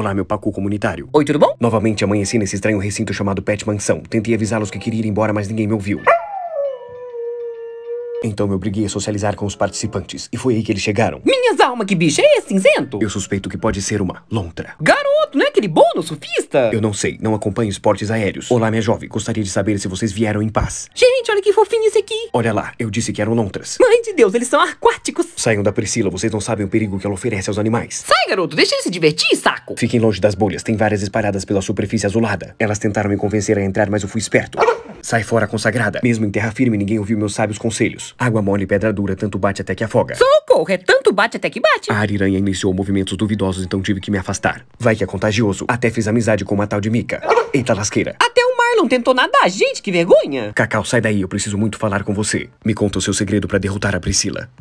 Olá, meu pacu comunitário. Oi, tudo bom? Novamente amanheci nesse estranho recinto chamado Pet Mansão. Tentei avisá-los que queria ir embora, mas ninguém me ouviu. Então me obriguei a socializar com os participantes, e foi aí que eles chegaram. Minhas almas, que bicho é esse cinzento? Eu suspeito que pode ser uma lontra. Garoto, não é aquele bono surfista? Eu não sei, não acompanho esportes aéreos. Olá, minha jovem, gostaria de saber se vocês vieram em paz. Gente, olha que fofinho esse aqui. Olha lá, eu disse que eram lontras. Mãe de Deus, eles são aquáticos. Saiam da Priscila, vocês não sabem o perigo que ela oferece aos animais. Sai, garoto, deixa eles se divertir, saco. Fiquem longe das bolhas, tem várias espalhadas pela superfície azulada. Elas tentaram me convencer a entrar, mas eu fui esperto. Sai fora, consagrada. Mesmo em terra firme, ninguém ouviu meus sábios conselhos. Água mole, e pedra dura, tanto bate até que afoga. Socorro, é tanto bate até que bate. A ariranha iniciou movimentos duvidosos, então tive que me afastar. Vai que é contagioso. Até fiz amizade com uma tal de Mica. Eita lasqueira. Até o Marlon tentou nadar, gente, que vergonha. Cacau, sai daí, eu preciso muito falar com você. Me conta o seu segredo para derrotar a Priscila.